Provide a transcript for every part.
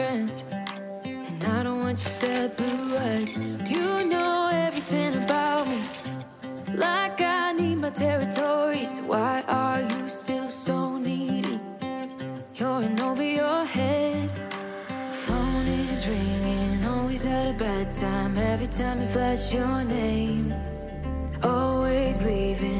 friends. And I don't want your sad blue eyes. You know everything about me. Like I need my territory. So why are you still so needy? You're in over your head. Phone is ringing. Always at a bad time. Every time you flash your name. Always leaving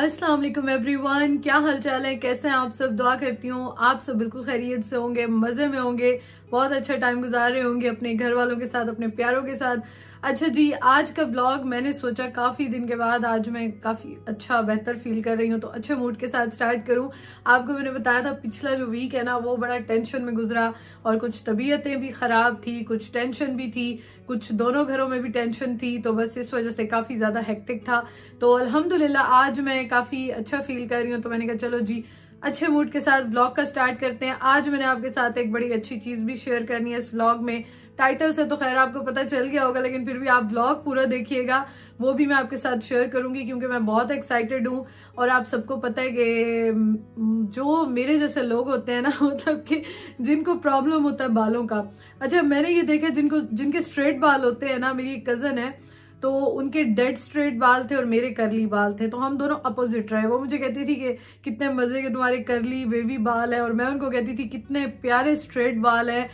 अस्सलाम वालेकुम everyone क्या हालचाल है कैसे हैं आप सब दुआ करती हूँ आप सब बिल्कुल खैरियत से होंगे मज़े में होंगे बहुत अच्छा टाइम गुजार रहे होंगे अपने घर वालों के साथ अपने प्यारों के साथ अच्छा जी आज का ब्लॉग मैंने सोचा काफ़ी दिन के बाद आज मैं काफ़ी अच्छा बेहतर फील कर रही हूँ तो अच्छे मूड के साथ स्टार्ट करूँ आपको मैंने बताया था पिछला जो वीक है ना वो बड़ा टेंशन में गुजरा और कुछ तबीयतें भी ख़राब थी कुछ टेंशन भी थी कुछ दोनों घरों में भी टेंशन थी तो बस इस वजह से काफ़ी ज़्यादा हेक्टिक था तो अलहमदुल्ला आज मैं काफ़ी अच्छा फील कर रही हूँ तो मैंने कहा चलो जी अच्छे मूड के साथ ब्लॉग का स्टार्ट करते हैं आज मैंने आपके साथ एक बड़ी अच्छी चीज़ भी शेयर करनी है इस ब्लॉग में टाइटल से तो खैर आपको पता चल गया होगा लेकिन फिर भी आप ब्लॉग पूरा देखिएगा वो भी मैं आपके साथ शेयर करूंगी क्योंकि मैं बहुत एक्साइटेड हूँ और आप सबको पता है कि जो मेरे जैसे लोग होते हैं ना मतलब कि जिनको प्रॉब्लम होता है बालों का अच्छा मैंने ये देखा जिनको जिनके स्ट्रेट बाल होते हैं ना मेरी कजन है तो उनके डेड स्ट्रेट बाल थे और मेरे करली बाल थे तो हम दोनों अपोजिट रहे वो मुझे कहती थी कि कितने मज़े के तुम्हारे करली वेवी बाल है और मैं उनको कहती थी कितने प्यारे स्ट्रेट बाल है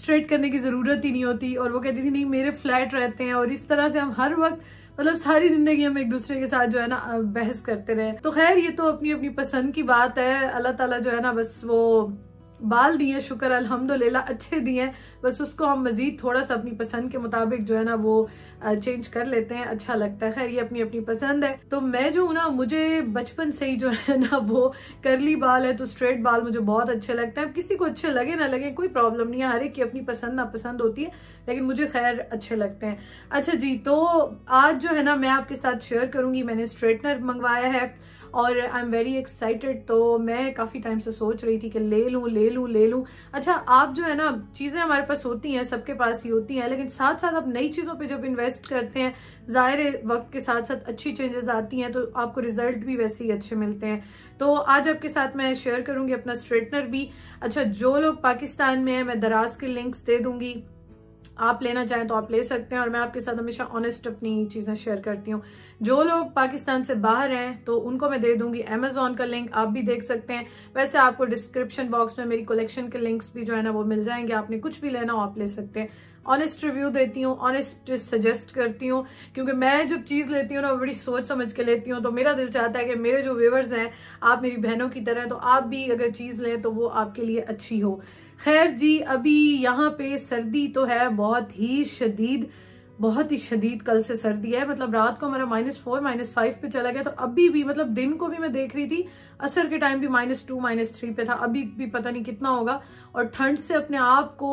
स्ट्रेट करने की ज़रूरत ही नहीं होती और वो कहती थी नहीं मेरे फ्लैट रहते हैं और इस तरह से हम हर वक्त मतलब सारी जिंदगी हम एक दूसरे के साथ जो है ना बहस करते रहे तो खैर ये तो अपनी अपनी पसंद की बात है अल्लाह ताला जो है ना बस वो बाल दिए शुक्र अल्हम्दुलिल्लाह अच्छे दिए बस उसको हम मजीद थोड़ा सा अपनी पसंद के मुताबिक जो है ना वो चेंज कर लेते हैं अच्छा लगता है खैर ये अपनी अपनी पसंद है तो मैं जो हूँ ना मुझे बचपन से ही जो है ना वो करली बाल है तो स्ट्रेट बाल मुझे बहुत अच्छे लगता है किसी को अच्छे लगे ना लगे कोई प्रॉब्लम नहीं है हर एक की अपनी पसंद नापसंद होती है लेकिन मुझे खैर अच्छे लगते हैं अच्छा जी तो आज जो है ना मैं आपके साथ शेयर करूंगी मैंने स्ट्रेटनर मंगवाया है और आई एम वेरी एक्साइटेड तो मैं काफ़ी टाइम से सोच रही थी कि ले लू ले लू ले लू अच्छा आप जो है ना चीज़ें हमारे पास होती हैं सबके पास ही होती हैं लेकिन साथ साथ आप नई चीज़ों पर जब इन्वेस्ट करते हैं ज़ाहिर वक्त के साथ साथ अच्छी चेंजेस आती हैं तो आपको रिजल्ट भी वैसे ही अच्छे मिलते हैं तो आज आपके साथ मैं शेयर करूंगी अपना स्ट्रेटनर भी अच्छा जो लोग पाकिस्तान में है मैं दराज के लिंक्स दे दूंगी आप लेना चाहें तो आप ले सकते हैं और मैं आपके साथ हमेशा ऑनेस्ट अपनी चीज़ें शेयर करती हूँ जो लोग पाकिस्तान से बाहर हैं तो उनको मैं दे दूंगी अमेजोन का लिंक आप भी देख सकते हैं वैसे आपको डिस्क्रिप्शन बॉक्स में मेरी कलेक्शन के लिंक्स भी जो है ना वो मिल जाएंगे आपने कुछ भी लेना हो आप ले सकते हैं ऑनेस्ट रिव्यू देती हूँ ऑनेस्ट सजेस्ट करती हूँ क्योंकि मैं जब चीज़ लेती हूँ ना बड़ी सोच समझ के लेती हूँ तो मेरा दिल चाहता है कि मेरे जो व्यूवर्स हैं आप मेरी बहनों की तरह तो आप भी अगर चीज़ लें तो वो आपके लिए अच्छी हो खैर जी अभी यहाँ पे सर्दी तो है बहुत ही शदीद बहुत ही शदीद कल से सर्दी है मतलब रात को हमारा माइनस फोर माइनस फाइव पे चला गया तो अभी भी मतलब दिन को भी मैं देख रही थी असर के टाइम भी माइनस टू माइनस थ्री पे था अभी भी पता नहीं कितना होगा और ठंड से अपने आप को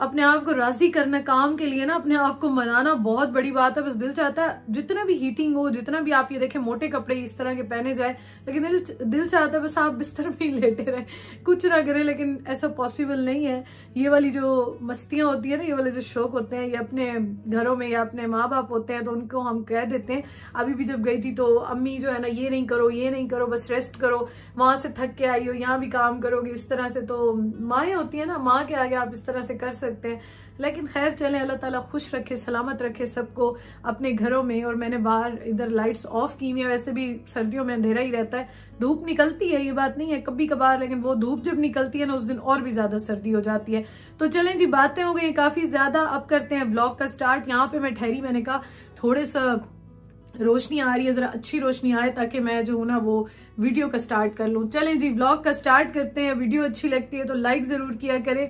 अपने आप को राजी करना काम के लिए ना अपने आप को मनाना बहुत बड़ी बात है बस दिल चाहता है जितना भी हीटिंग हो जितना भी आप ये देखें मोटे कपड़े इस तरह के पहने जाए लेकिन दिल दिल चाहता है बस आप बिस्तर में ही लेटे रहे कुछ ना करें लेकिन ऐसा पॉसिबल नहीं है ये वाली जो मस्तियां होती है ना ये वाले जो शौक होते हैं ये अपने घरों में या अपने माँ बाप होते हैं तो उनको हम कह देते हैं अभी भी जब गई थी तो अम्मी जो है ना ये नहीं करो ये नहीं करो बस रेस्ट करो वहां से थक के आई हो यहाँ भी काम करोगे इस तरह से तो माए होती है ना माँ के आगे आप इस तरह से कर सकते सकते हैं लेकिन खैर चले अल्लाह ताला खुश रखे सलामत रखे सबको अपने घरों में और मैंने बाहर इधर लाइट्स ऑफ की हुई है वैसे भी सर्दियों में अंधेरा ही रहता है धूप निकलती है ये बात नहीं है कभी कभार लेकिन वो धूप जब निकलती है ना उस दिन और भी ज्यादा सर्दी हो जाती है तो चलें जी बातें हो गई काफी ज्यादा अब करते हैं ब्लॉग का स्टार्ट यहाँ पे मैं ठहरी मैंने कहा थोड़े सा रोशनी आ रही है जरा अच्छी रोशनी आए ताकि मैं जो हूं ना वो वीडियो का स्टार्ट कर लूं चलें जी ब्लॉग का स्टार्ट करते हैं वीडियो अच्छी लगती है तो लाइक जरूर किया करें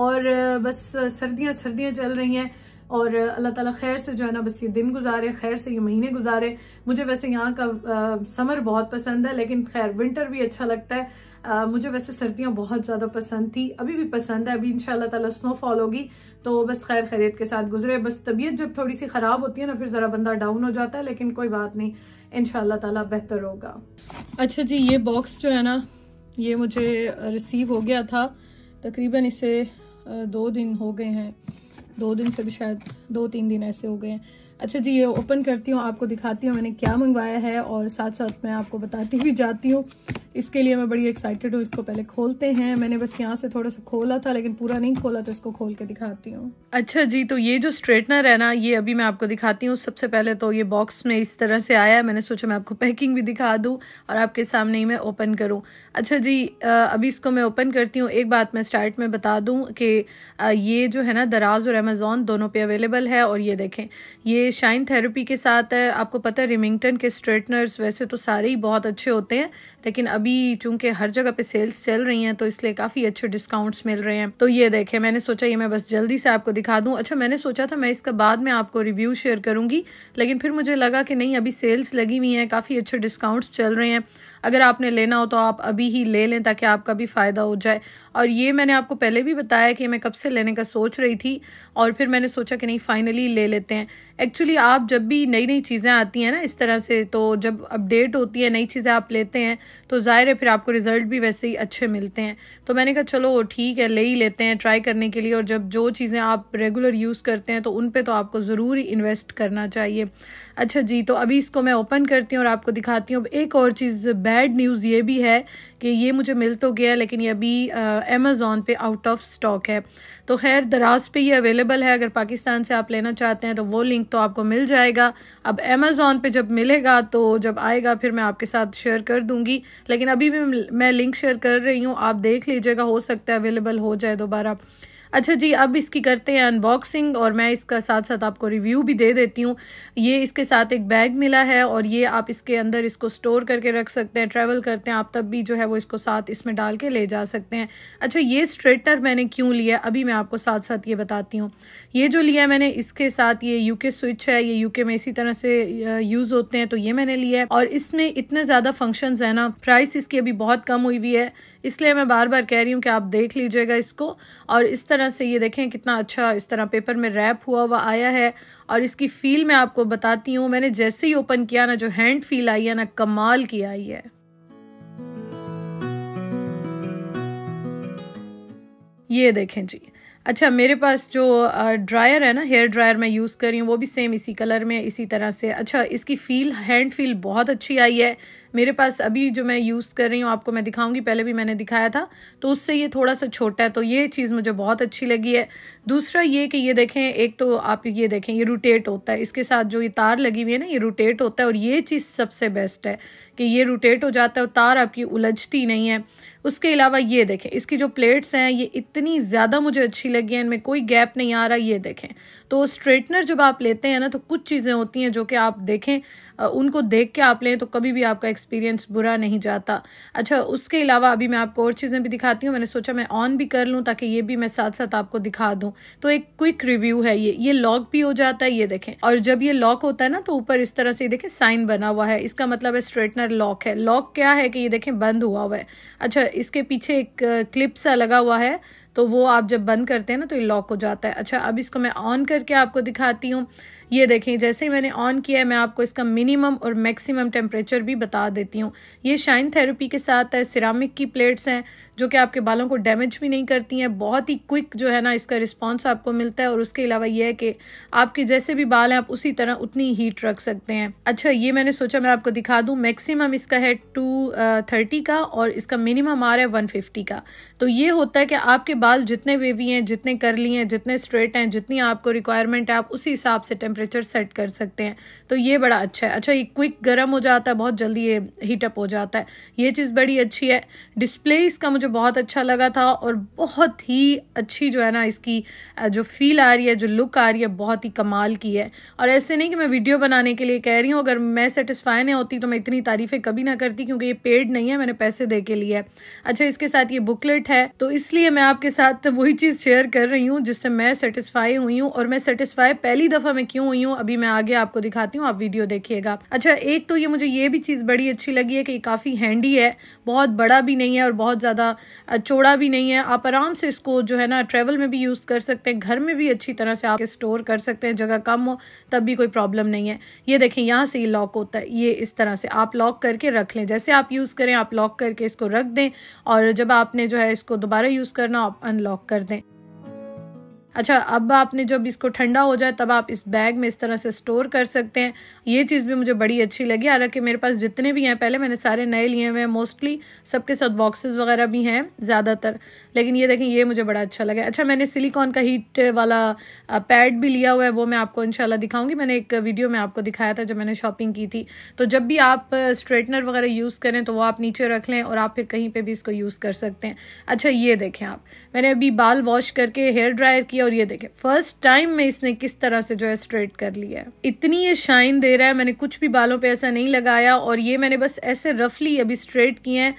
और बस सर्दियाँ सर्दियां चल रही हैं और अल्लाह ताला खैर से जो है ना बस ये दिन गुजारे खैर से ये महीने गुजारे मुझे वैसे यहाँ का आ, समर बहुत पसंद है लेकिन खैर विंटर भी अच्छा लगता है आ, मुझे वैसे सर्दियाँ बहुत ज़्यादा पसंद थी अभी भी पसंद है अभी इनशाला ताला स्नोफॉल होगी तो बस खैर खैरियत के साथ गुजरे बस तबीयत जब थोड़ी सी ख़राब होती है ना फिर ज़रा बंदा डाउन हो जाता है लेकिन कोई बात नहीं इन ताला बेहतर होगा अच्छा जी ये बॉक्स जो है ना ये मुझे रिसीव हो गया था तकरीबन इसे दो दिन हो गए हैं दो दिन से भी शायद दो तीन दिन ऐसे हो गए हैं अच्छा जी ये ओपन करती हूँ आपको दिखाती हूँ मैंने क्या मंगवाया है और साथ साथ मैं आपको बताती भी जाती हूँ इसके लिए मैं बड़ी एक्साइटेड हूँ इसको पहले खोलते हैं मैंने बस यहाँ से थोड़ा सा खोला था लेकिन पूरा नहीं खोला तो इसको खोल के दिखाती हूँ अच्छा जी तो ये जो स्ट्रेटनर है ना ये अभी मैं आपको दिखाती हूँ सबसे पहले तो ये बॉक्स में इस तरह से आया है मैंने सोचा मैं आपको पैकिंग भी दिखा दूँ और आपके सामने ही मैं ओपन करूँ अच्छा जी अभी इसको मैं ओपन करती हूँ एक बात मैं स्टार्ट में बता दूँ कि ये जो है ना दराज और अमेज़ोन दोनों पे अवेलेबल है और ये देखें ये शाइन थेरेपी के साथ है आपको पता है रिमिंगटन के स्ट्रेटनर्स वैसे तो सारे ही बहुत अच्छे होते हैं लेकिन अब अभी चूंकि हर जगह पे सेल्स चल रही हैं तो इसलिए काफ़ी अच्छे डिस्काउंट्स मिल रहे हैं तो ये देखे मैंने सोचा ये मैं बस जल्दी से आपको दिखा दूं अच्छा मैंने सोचा था मैं इसका बाद में आपको रिव्यू शेयर करूंगी लेकिन फिर मुझे लगा कि नहीं अभी सेल्स लगी हुई है काफ़ी अच्छे डिस्काउंट्स चल रहे हैं अगर आपने लेना हो तो आप अभी ही ले लें ताकि आपका भी फ़ायदा हो जाए और ये मैंने आपको पहले भी बताया कि मैं कब से लेने का सोच रही थी और फिर मैंने सोचा कि नहीं फ़ाइनली ले लेते हैं एक्चुअली आप जब भी नई नई चीज़ें आती हैं ना इस तरह से तो जब अपडेट होती है नई चीज़ें आप लेते हैं तो ज़ाहिर है फिर आपको रिज़ल्ट भी वैसे ही अच्छे मिलते हैं तो मैंने कहा चलो ठीक है ले ही लेते हैं ट्राई करने के लिए और जब जो चीज़ें आप रेगुलर यूज़ करते हैं तो उन पर तो आपको ज़रूर इन्वेस्ट करना चाहिए अच्छा जी तो अभी इसको मैं ओपन करती हूँ और आपको दिखाती हूँ एक और चीज़ बैड न्यूज़ ये भी है कि ये मुझे मिल तो गया लेकिन ये अभी अमेज़ोन पे आउट ऑफ स्टॉक है तो खैर दराज पे ये अवेलेबल है अगर पाकिस्तान से आप लेना चाहते हैं तो वो लिंक तो आपको मिल जाएगा अब अमेज़ोन पे जब मिलेगा तो जब आएगा फिर मैं आपके साथ शेयर कर दूंगी लेकिन अभी भी मैं लिंक शेयर कर रही हूँ आप देख लीजिएगा हो सकता है अवेलेबल हो जाए दोबारा अच्छा जी अब इसकी करते हैं अनबॉक्सिंग और मैं इसका साथ साथ आपको रिव्यू भी दे देती हूँ ये इसके साथ एक बैग मिला है और ये आप इसके अंदर इसको स्टोर करके रख सकते हैं ट्रैवल करते हैं आप तब भी जो है वो इसको साथ इसमें डाल के ले जा सकते हैं अच्छा ये स्ट्रेटनर मैंने क्यों लिया अभी मैं आपको साथ साथ ये बताती हूँ ये जो लिया मैंने इसके साथ ये यूके स्विच है ये यूके में इसी तरह से यूज़ होते हैं तो ये मैंने लिया है और इसमें इतने ज़्यादा फंक्शन है ना प्राइस इसकी अभी बहुत कम हुई हुई है इसलिए मैं बार बार कह रही हूँ कि आप देख लीजिएगा इसको और इस तरह तरह से ये देखें कितना अच्छा इस तरह पेपर में रैप हुआ हुआ आया है और इसकी फ़ील मैं आपको बताती हूँ मैंने जैसे ही ओपन किया ना जो हैंड फील आई है ना कमाल की आई है ये देखें जी अच्छा मेरे पास जो ड्रायर है ना हेयर ड्रायर मैं यूज़ कर रही हूँ वो भी सेम इसी कलर में इसी तरह से अच्छा इसकी फ़ील हैंड फील बहुत अच्छी आई है मेरे पास अभी जो मैं यूज़ कर रही हूँ आपको मैं दिखाऊंगी पहले भी मैंने दिखाया था तो उससे ये थोड़ा सा छोटा है तो ये चीज़ मुझे बहुत अच्छी लगी है दूसरा ये कि ये देखें एक तो आप ये देखें ये रोटेट होता है इसके साथ जो ये तार लगी हुई है ना ये रोटेट होता है और ये चीज़ सबसे बेस्ट है कि ये रोटेट हो जाता है और तार आपकी उलझती नहीं है उसके अलावा ये देखें इसकी जो प्लेट्स हैं ये इतनी ज़्यादा मुझे अच्छी लगी है इनमें कोई गैप नहीं आ रहा ये देखें तो स्ट्रेटनर जब आप लेते हैं ना तो कुछ चीज़ें होती हैं जो कि आप देखें उनको देख के आप लें तो कभी भी आपका एक्सपीरियंस बुरा नहीं जाता अच्छा उसके अलावा अभी मैं आपको और चीज़ें भी दिखाती हूँ मैंने सोचा मैं ऑन भी कर लूँ ताकि ये भी मैं साथ साथ आपको दिखा दूँ तो एक क्विक रिव्यू है ये ये लॉक भी हो जाता है ये देखें और जब ये लॉक होता है ना तो ऊपर इस तरह से ये देखें साइन बना हुआ है इसका मतलब है स्ट्रेटनर लॉक है लॉक क्या है कि ये देखें बंद हुआ हुआ है अच्छा इसके पीछे एक क्लिप सा लगा हुआ है तो वो आप जब बंद करते हैं ना तो ये लॉक हो जाता है अच्छा अब इसको मैं ऑन करके आपको दिखाती हूँ ये देखें जैसे ही मैंने ऑन किया है मैं आपको इसका मिनिमम और मैक्सिमम टेम्परेचर भी बता देती हूँ ये शाइन थेरेपी के साथ है सिरामिक की प्लेट्स हैं जो कि आपके बालों को डैमेज भी नहीं करती हैं बहुत ही क्विक जो है ना इसका रिस्पांस आपको मिलता है और उसके अलावा यह है कि आपके जैसे भी बाल हैं आप उसी तरह उतनी हीट रख सकते हैं अच्छा ये मैंने सोचा मैं आपको दिखा दूँ मैक्सिमम इसका है टू थर्टी का और इसका मिनिमम आ रहा है वन फिफ्टी का तो ये होता है कि आपके बाल जितने वेवी हैं जितने करली हैं जितने स्ट्रेट हैं जितनी आपको रिक्वायरमेंट है आप उसी हिसाब से टेम्परेचर सेट कर सकते हैं तो ये बड़ा अच्छा है अच्छा ये क्विक गर्म हो जाता है बहुत जल्दी ये हीटअप हो जाता है ये चीज़ बड़ी अच्छी है डिस्प्ले इसका मुझे बहुत अच्छा लगा था और बहुत ही अच्छी जो है ना इसकी जो फील आ रही है जो लुक आ रही है बहुत ही कमाल की है और ऐसे नहीं कि मैं वीडियो बनाने के लिए कह रही हूँ अगर मैं सेटिस्फाई नहीं होती तो मैं इतनी तारीफ़ें कभी ना करती क्योंकि ये पेड नहीं है मैंने पैसे दे के लिए अच्छा इसके साथ ये बुकलेट है तो इसलिए मैं आपके साथ वही चीज़ शेयर कर रही हूँ जिससे मैं सेटिस्फाई हुई हूँ और मैं सेटिस्फाई पहली दफ़ा मैं क्यों हुई हूँ अभी मैं आगे आपको दिखाती हूँ आप वीडियो देखिएगा अच्छा एक तो ये मुझे ये भी चीज़ बड़ी अच्छी लगी है कि काफ़ी हैंडी है बहुत बड़ा भी नहीं है और बहुत ज़्यादा चौड़ा भी नहीं है आप आराम से इसको जो है ना ट्रेवल में भी यूज़ कर सकते हैं घर में भी अच्छी तरह से आप स्टोर कर सकते हैं जगह कम हो तब भी कोई प्रॉब्लम नहीं है ये देखें यहाँ से ये लॉक होता है ये इस तरह से आप लॉक करके रख लें जैसे आप यूज़ करें आप लॉक करके इसको रख दें और जब आपने जो है इसको दोबारा यूज़ करना आप अनलॉक कर दें अच्छा अब आपने जब इसको ठंडा हो जाए तब आप इस बैग में इस तरह से स्टोर कर सकते हैं ये चीज़ भी मुझे बड़ी अच्छी लगी हालांकि मेरे पास जितने भी हैं पहले मैंने सारे नए लिए हुए हैं मोस्टली सबके साथ बॉक्सेस वगैरह भी हैं ज़्यादातर लेकिन ये देखें ये मुझे बड़ा अच्छा लगा अच्छा मैंने सिलिकॉन का हीट वाला पैड भी लिया हुआ है वो मैं आपको इनशाला दिखाऊंगी मैंने एक वीडियो में आपको दिखाया था जब मैंने शॉपिंग की थी तो जब भी आप स्ट्रेटनर वगैरह यूज़ करें तो वो आप नीचे रख लें और आप फिर कहीं पर भी इसको यूज़ कर सकते हैं अच्छा ये देखें आप मैंने अभी बाल वॉश करके हेयर ड्रायर किया है और ये देखे फर्स्ट टाइम में इसने किस तरह से जो है स्ट्रेट कर लिया है इतनी ये शाइन दे रहा है मैंने कुछ भी बालों पे ऐसा नहीं लगाया और ये मैंने बस ऐसे रफली अभी स्ट्रेट किए हैं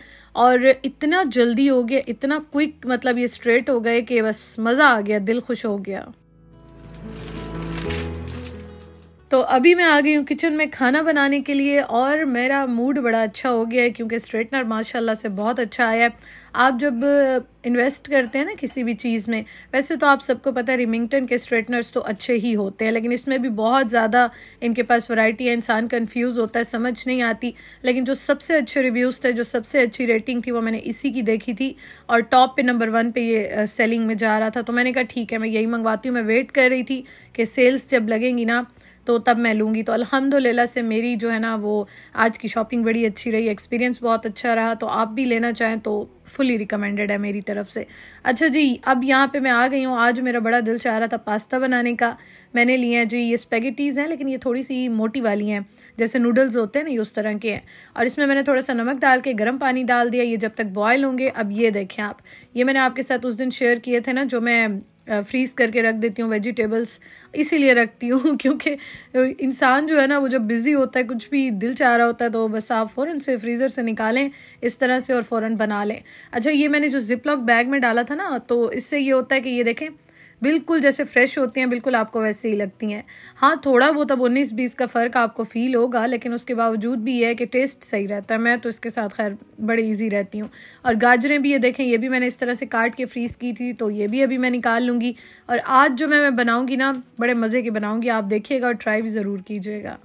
और इतना जल्दी हो गया इतना क्विक मतलब ये स्ट्रेट हो गए कि बस मज़ा आ गया दिल खुश हो गया तो अभी मैं आ गई हूँ किचन में खाना बनाने के लिए और मेरा मूड बड़ा अच्छा हो गया है क्योंकि स्ट्रेटनर माशाल्लाह से बहुत अच्छा आया है आप जब इन्वेस्ट करते हैं ना किसी भी चीज़ में वैसे तो आप सबको पता है रिमिंगटन के स्ट्रेटनर्स तो अच्छे ही होते हैं लेकिन इसमें भी बहुत ज़्यादा इनके पास वैरायटी है इंसान कंफ्यूज होता है समझ नहीं आती लेकिन जो सबसे अच्छे रिव्यूज़ थे जो सबसे अच्छी रेटिंग थी वो मैंने इसी की देखी थी और टॉप पे नंबर वन पर ये सेलिंग में जा रहा था तो मैंने कहा ठीक है मैं यही मंगवाती हूँ मैं वेट कर रही थी कि सेल्स जब लगेंगी ना तो तब मैं लूँगी तो अल्हम्दुलिल्लाह से मेरी जो है ना वो आज की शॉपिंग बड़ी अच्छी रही एक्सपीरियंस बहुत अच्छा रहा तो आप भी लेना चाहें तो फुली रिकमेंडेड है मेरी तरफ से अच्छा जी अब यहाँ पे मैं आ गई हूँ आज मेरा बड़ा दिल चाह रहा था पास्ता बनाने का मैंने लिए हैं जी ये स्पेगेटीज़ हैं लेकिन ये थोड़ी सी मोटी वाली हैं जैसे नूडल्स होते हैं ना ये उस तरह के हैं और इसमें मैंने थोड़ा सा नमक डाल के गर्म पानी डाल दिया ये जब तक बॉयल होंगे अब ये देखें आप ये मैंने आपके साथ उस दिन शेयर किए थे ना जो मैं फ्रीज़ करके रख देती हूँ वेजिटेबल्स इसीलिए रखती हूँ क्योंकि इंसान जो है ना वो जब बिज़ी होता है कुछ भी दिल चाह रहा होता है तो बस आप फ़ौरन से फ्रीज़र से निकालें इस तरह से और फ़ौरन बना लें अच्छा ये मैंने जो जिप लॉक बैग में डाला था ना तो इससे ये होता है कि ये देखें बिल्कुल जैसे फ्रेश होती हैं बिल्कुल आपको वैसे ही लगती हैं हाँ थोड़ा बहुत अब उन्नीस बीस का फ़र्क आपको फ़ील होगा लेकिन उसके बावजूद भी यह है कि टेस्ट सही रहता है मैं तो इसके साथ खैर बड़ी ईजी रहती हूँ और गाजरें भी ये देखें ये भी मैंने इस तरह से काट के फ्रीज़ की थी तो ये भी अभी मैं निकाल लूँगी और आज जो मैं मैं बनाऊँगी ना बड़े मज़े के बनाऊँगी आप देखिएगा और ट्राई भी ज़रूर कीजिएगा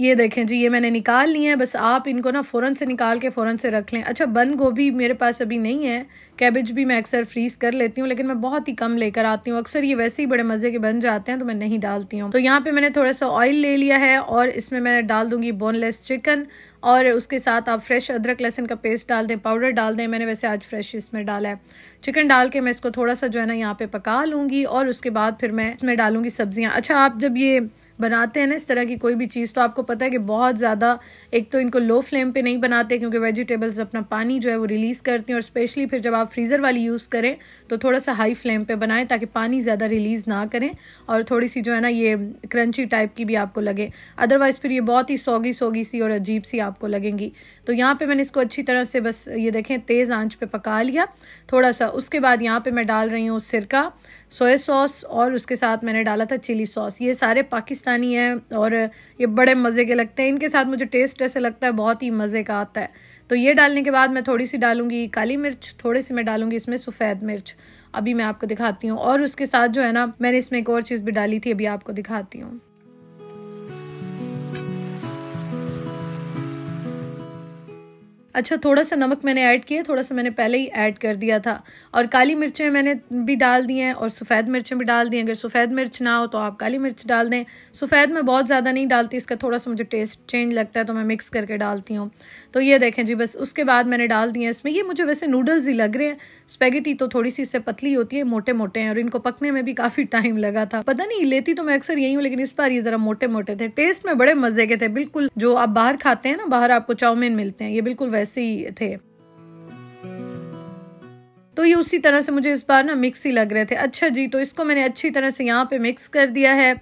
ये देखें जी ये मैंने निकाल ली है बस आप इनको ना फ़ौरन से निकाल के फ़ौरन से रख लें अच्छा बंद गोभी मेरे पास अभी नहीं है कैबेज भी मैं अक्सर फ्रीज़ कर लेती हूँ लेकिन मैं बहुत ही कम लेकर आती हूँ अक्सर ये वैसे ही बड़े मज़े के बन जाते हैं तो मैं नहीं डालती हूँ तो यहाँ पर मैंने थोड़ा सा ऑयल ले लिया है और इसमें मैं डाल दूँगी बोनलेस चिकन और उसके साथ आप फ्रेश अदरक लहसन का पेस्ट डाल दें पाउडर डाल दें मैंने वैसे आज फ्रेश इसमें डाला है चिकन डाल के मैं इसको थोड़ा सा जो है ना यहाँ पे पका लूँगी और उसके बाद फिर मैं इसमें डालूँगी सब्जियाँ अच्छा आप जब ये बनाते हैं ना इस तरह की कोई भी चीज़ तो आपको पता है कि बहुत ज़्यादा एक तो इनको लो फ्लेम पे नहीं बनाते क्योंकि वेजिटेबल्स अपना पानी जो है वो रिलीज़ करती हैं और स्पेशली फिर जब आप फ्रीज़र वाली यूज़ करें तो थोड़ा सा हाई फ्लेम पे बनाएं ताकि पानी ज़्यादा रिलीज़ ना करें और थोड़ी सी जो है ना ये क्रंची टाइप की भी आपको लगे अदरवाइज़ फिर ये बहुत ही सौगी सौगी सी और अजीब सी आपको लगेंगी तो यहाँ पे मैंने इसको अच्छी तरह से बस ये देखें तेज़ आंच पे पका लिया थोड़ा सा उसके बाद यहाँ पे मैं डाल रही हूँ सिरका सोया सॉस और उसके साथ मैंने डाला था चिली सॉस ये सारे पाकिस्तानी हैं और ये बड़े मज़े के लगते हैं इनके साथ मुझे टेस्ट ऐसे लगता है बहुत ही मज़े का आता है तो ये डालने के बाद मैं थोड़ी सी डालूंगी काली मिर्च थोड़ी सी मैं डालूंगी इसमें सफ़ेद मिर्च अभी मैं आपको दिखाती हूँ और उसके साथ जो है ना मैंने इसमें एक और चीज़ भी डाली थी अभी आपको दिखाती हूँ अच्छा थोड़ा सा नमक मैंने ऐड किया थोड़ा सा मैंने पहले ही ऐड कर दिया था और काली मिर्चें मैंने भी डाल दी हैं और सफ़ेद मिर्चें भी डाल दी अगर सफ़ेद मिर्च ना हो तो आप काली मिर्च डाल दें सफ़ेद मैं बहुत ज़्यादा नहीं डालती इसका थोड़ा सा मुझे टेस्ट चेंज लगता है तो मैं मिक्स करके डालती हूँ तो ये देखें जी बस उसके बाद मैंने डाल दिए इसमें ये मुझे वैसे नूडल्स ही लग रहे हैं स्पेगेटी तो थोड़ी सी इससे पतली होती है मोटे मोटे हैं और इनको पकने में भी काफ़ी टाइम लगा था पता नहीं लेती तो मैं अक्सर यही हूँ लेकिन इस बार ये ज़रा मोटे मोटे थे टेस्ट में बड़े मज़े के थे बिल्कुल जो आप बाहर खाते हैं ना बाहर आपको चाउमीन मिलते हैं ये बिल्कुल वैसे वैसे ही थे तो ये उसी तरह से मुझे इस बार ना मिक्स ही लग रहे थे अच्छा जी तो इसको मैंने अच्छी तरह से यहाँ पे मिक्स कर दिया है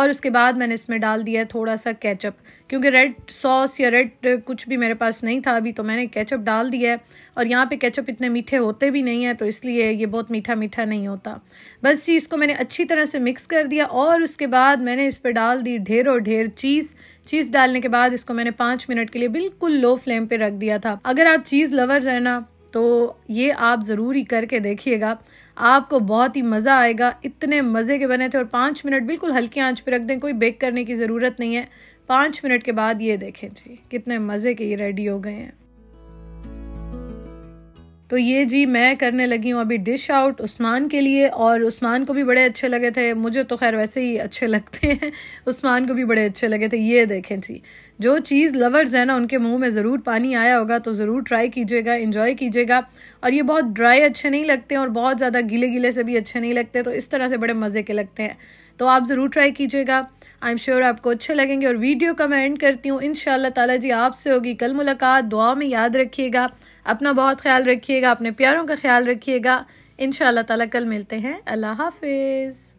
और उसके बाद मैंने इसमें डाल दिया है थोड़ा सा केचप क्योंकि रेड सॉस या रेड कुछ भी मेरे पास नहीं था अभी तो मैंने केचप डाल दिया है और यहाँ पे केचप इतने मीठे होते भी नहीं है तो इसलिए ये बहुत मीठा मीठा नहीं होता बस जी इसको मैंने अच्छी तरह से मिक्स कर दिया और उसके बाद मैंने इस पर डाल दी ढेर और ढेर चीज़ चीज़ डालने के बाद इसको मैंने पाँच मिनट के लिए बिल्कुल लो फ्लेम पे रख दिया था अगर आप चीज़ लवर है ना तो ये आप ज़रूरी करके देखिएगा आपको बहुत ही मज़ा आएगा इतने मज़े के बने थे और पाँच मिनट बिल्कुल हल्की आंच पे रख दें कोई बेक करने की ज़रूरत नहीं है पाँच मिनट के बाद ये देखें जी कितने मज़े के ये रेडी हो गए हैं तो ये जी मैं करने लगी हूँ अभी डिश आउट उस्मान के लिए और उस्मान को भी बड़े अच्छे लगे थे मुझे तो खैर वैसे ही अच्छे लगते हैं उस्मान को भी बड़े अच्छे लगे थे ये देखें जी जो चीज़ लवर्स है ना उनके मुंह में ज़रूर पानी आया होगा तो ज़रूर ट्राई कीजिएगा इंजॉय कीजिएगा और ये बहुत ड्राई अच्छे नहीं लगते और बहुत ज़्यादा गीले गीले से भी अच्छे नहीं लगते तो इस तरह से बड़े मज़े के लगते हैं तो आप ज़रूर ट्राई कीजिएगा आई एम श्योर आपको अच्छे लगेंगे और वीडियो का मैं एंड करती हूँ इन ताला जी आपसे होगी कल मुलाकात दुआ में याद रखिएगा अपना बहुत ख्याल रखिएगा अपने प्यारों का ख्याल रखिएगा इन ताला कल मिलते हैं अल्लाह हाफिज़